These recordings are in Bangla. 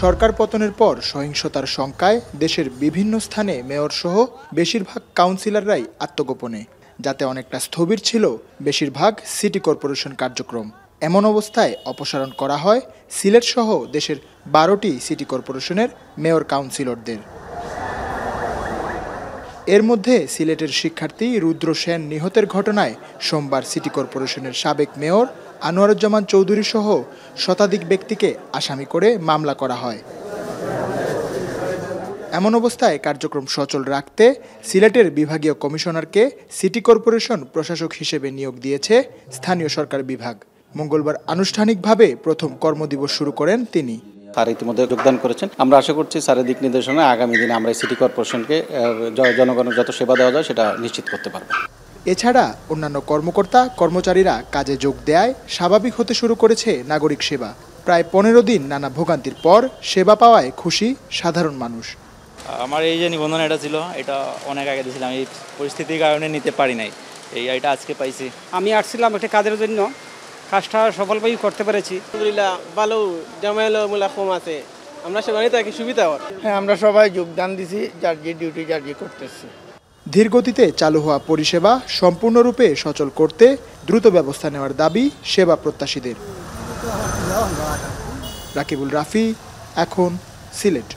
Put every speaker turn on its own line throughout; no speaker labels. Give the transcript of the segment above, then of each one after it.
সরকার পতনের পর সহিংসতার শঙ্কায় দেশের বিভিন্ন স্থানে মেয়র সহ বেশিরভাগ কাউন্সিলররাই আত্মগোপনে যাতে অনেকটা স্থবির ছিল বেশিরভাগ সিটি কর্পোরেশন কার্যক্রম এমন অবস্থায় অপসারণ করা হয় সিলেট সহ দেশের বারোটি সিটি কর্পোরেশনের মেয়র কাউন্সিলরদের এর মধ্যে সিলেটের শিক্ষার্থী রুদ্র সেন নিহতের ঘটনায় সোমবার সিটি কর্পোরেশনের সাবেক মেয়র আনোয়ারুজ্জামান চৌধুরী সহ শতাধিক ব্যক্তিকে আসামি করে মামলা করা হয় এমন অবস্থায় কার্যক্রম সচল রাখতে সিলেটের বিভাগীয় কমিশনারকে সিটি কর্পোরেশন প্রশাসক হিসেবে নিয়োগ দিয়েছে স্থানীয় সরকার বিভাগ মঙ্গলবার আনুষ্ঠানিকভাবে প্রথম কর্মদিবস শুরু করেন তিনি
স্যার ইতিমধ্যে যোগদান করেছেন আমরা আশা করছি স্যারের দিক নির্দেশনায় আগামী দিনে আমরা সিটি কর্পোরেশনকে জনগণের যত সেবা দেওয়া যায় সেটা নিশ্চিত করতে পারবো
এছাড়া অন্যান্য কর্মকর্তা কর্মচারীরা কাজে যোগ দেয় স্বাভাবিক হতে শুরু করেছে নাগরিক সেবা প্রায় পনেরো দিন নানা ভোগান্তির পর সেবা পাওয়ায় খুশি সাধারণ মানুষ
আমার এই যে নিবন্ধন এটা ছিল এটা অনেক আগে দিয়েছিলাম এই পরিস্থিতির কারণে নিতে পারি নাই এই এটা আজকে পাইছি আমি আসছিলাম একটা কাজের জন্য কাজটা সফলভাবেই করতে পেরেছি আলহামদুলিল্লাহ ভালো জামাইলমূলা কম আছে আমরা সবাই তাকে সুবিধা হ্যাঁ আমরা সবাই যোগদান দিছি যার যে ডিউটি যার যে করতেছি
ধীরগতিতে চালু হওয়া পরিষেবা সম্পূর্ণরূপে সচল করতে দ্রুত ব্যবস্থা নেওয়ার দাবি সেবা প্রত্যাশীদের রাকিবুল রাফি এখন সিলেট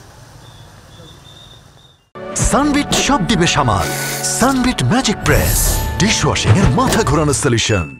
সানবিট সব দিবে সামাল সানবিট ম্যাজিক প্রেস ডিশওয়াশিং এর মাথা ঘোরানো সলিউশন